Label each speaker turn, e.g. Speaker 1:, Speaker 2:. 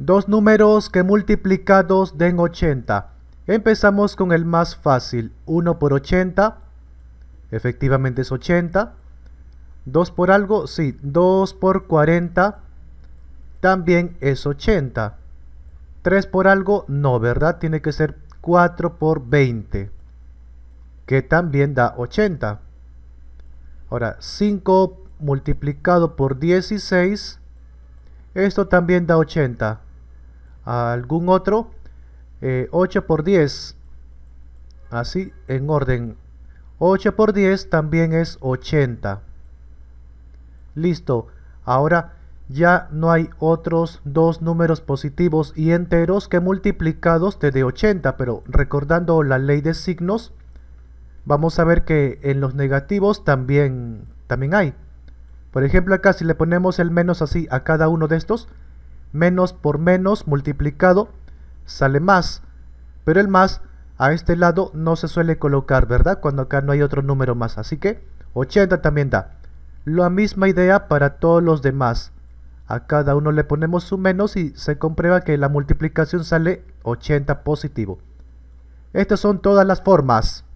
Speaker 1: Dos números que multiplicados den 80. Empezamos con el más fácil. 1 por 80. Efectivamente es 80. 2 por algo, sí. 2 por 40. También es 80. 3 por algo, no, ¿verdad? Tiene que ser 4 por 20. Que también da 80. Ahora, 5 multiplicado por 16. Esto también da 80 algún otro 8 eh, por 10 así en orden 8 por 10 también es 80 listo ahora ya no hay otros dos números positivos y enteros que multiplicados te dé 80 pero recordando la ley de signos vamos a ver que en los negativos también, también hay por ejemplo acá si le ponemos el menos así a cada uno de estos menos por menos multiplicado sale más, pero el más a este lado no se suele colocar, ¿verdad? Cuando acá no hay otro número más, así que 80 también da. La misma idea para todos los demás. A cada uno le ponemos su menos y se comprueba que la multiplicación sale 80 positivo. Estas son todas las formas.